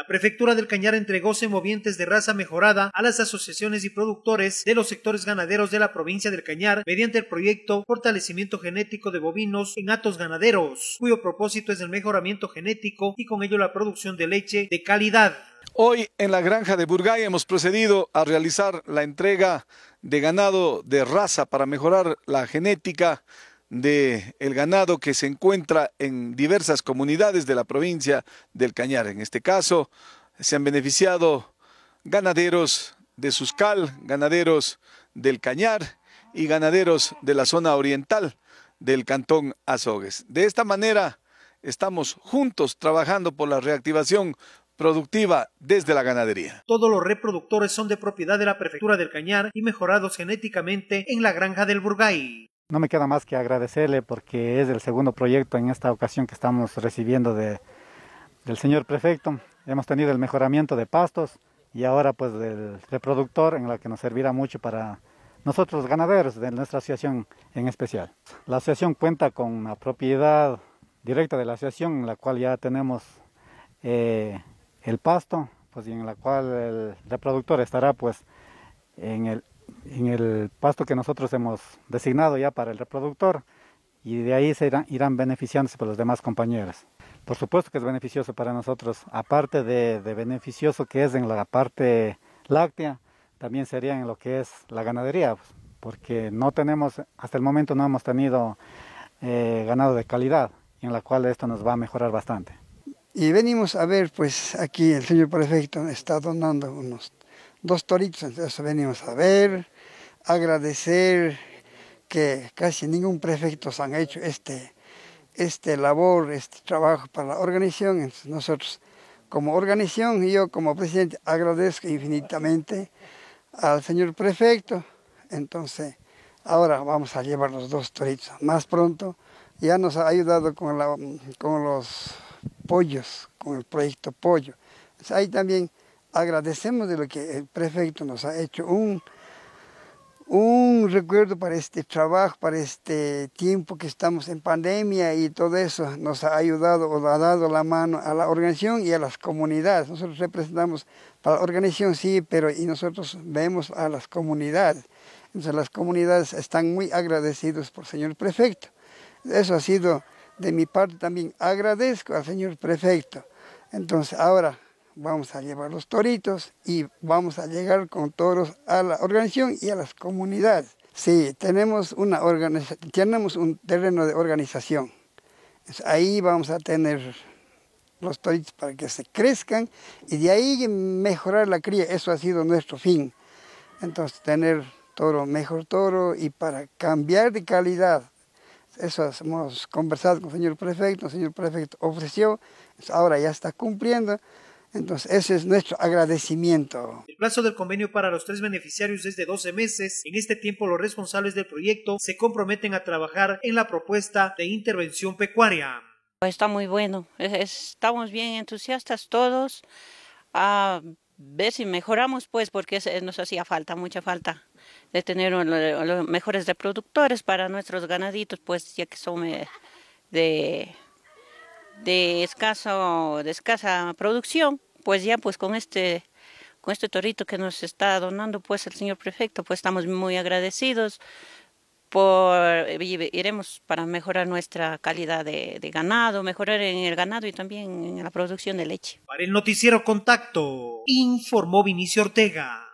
La prefectura del Cañar entregó semovientes de raza mejorada a las asociaciones y productores de los sectores ganaderos de la provincia del Cañar mediante el proyecto Fortalecimiento Genético de Bovinos en Atos Ganaderos, cuyo propósito es el mejoramiento genético y con ello la producción de leche de calidad. Hoy en la granja de Burgay hemos procedido a realizar la entrega de ganado de raza para mejorar la genética de el ganado que se encuentra en diversas comunidades de la provincia del Cañar. En este caso, se han beneficiado ganaderos de Suscal, ganaderos del Cañar y ganaderos de la zona oriental del Cantón Azogues. De esta manera, estamos juntos trabajando por la reactivación productiva desde la ganadería. Todos los reproductores son de propiedad de la Prefectura del Cañar y mejorados genéticamente en la granja del Burgay. No me queda más que agradecerle porque es el segundo proyecto en esta ocasión que estamos recibiendo del señor prefecto. Hemos tenido el mejoramiento de pastos y ahora pues del reproductor en la que nos servirá mucho para nosotros ganaderos de nuestra asociación en especial. La asociación cuenta con una propiedad directa de la asociación en la cual ya tenemos eh, el pasto pues, y en la cual el reproductor estará pues en el en el pasto que nosotros hemos designado ya para el reproductor y de ahí se irán, beneficiando beneficiándose por los demás compañeros. Por supuesto que es beneficioso para nosotros, aparte de, beneficioso que es en la parte láctea, también sería en lo que es la ganadería, pues, porque no tenemos, hasta el momento no hemos tenido eh, ganado de calidad, en la cual esto nos va a mejorar bastante. Y venimos a ver, pues aquí el señor prefecto está donando unos dos toritos, entonces venimos a ver, agradecer que casi ningún prefecto se han hecho este, este labor, este trabajo para la organización. Entonces nosotros como organización y yo como presidente agradezco infinitamente al señor prefecto. Entonces ahora vamos a llevar los dos toritos más pronto. Ya nos ha ayudado con, con los pollos, con el proyecto pollo. ahí también agradecemos de lo que el prefecto nos ha hecho, un, un recuerdo para este trabajo, para este tiempo que estamos en pandemia y todo eso nos ha ayudado o ha dado la mano a la organización y a las comunidades. Nosotros representamos para la organización, sí, pero y nosotros vemos a las comunidades. Entonces las comunidades están muy agradecidos por señor prefecto. Eso ha sido de mi parte también. Agradezco al señor prefecto. Entonces ahora vamos a llevar los toritos y vamos a llegar con toros a la organización y a las comunidades. Sí, tenemos, una tenemos un terreno de organización. ahí vamos a tener los toritos para que se crezcan y de ahí mejorar la cría. Eso ha sido nuestro fin. Entonces, tener toro, mejor toro y para cambiar de calidad. Eso hemos conversado con el señor prefecto, el señor prefecto ofreció, ahora ya está cumpliendo. Entonces, ese es nuestro agradecimiento. El plazo del convenio para los tres beneficiarios es de 12 meses. En este tiempo, los responsables del proyecto se comprometen a trabajar en la propuesta de intervención pecuaria. Está muy bueno. Estamos bien entusiastas todos a ver si mejoramos, pues, porque nos hacía falta, mucha falta de tener los mejores reproductores para nuestros ganaditos, pues, ya que son eh, de de, escaso, escasa producción, pues ya pues con este, con este torito que nos está donando pues el señor prefecto, pues estamos muy agradecidos por iremos para mejorar nuestra calidad de, de, ganado, mejorar en el ganado y también en la producción de leche. Para el noticiero Contacto, informó Vinicio Ortega.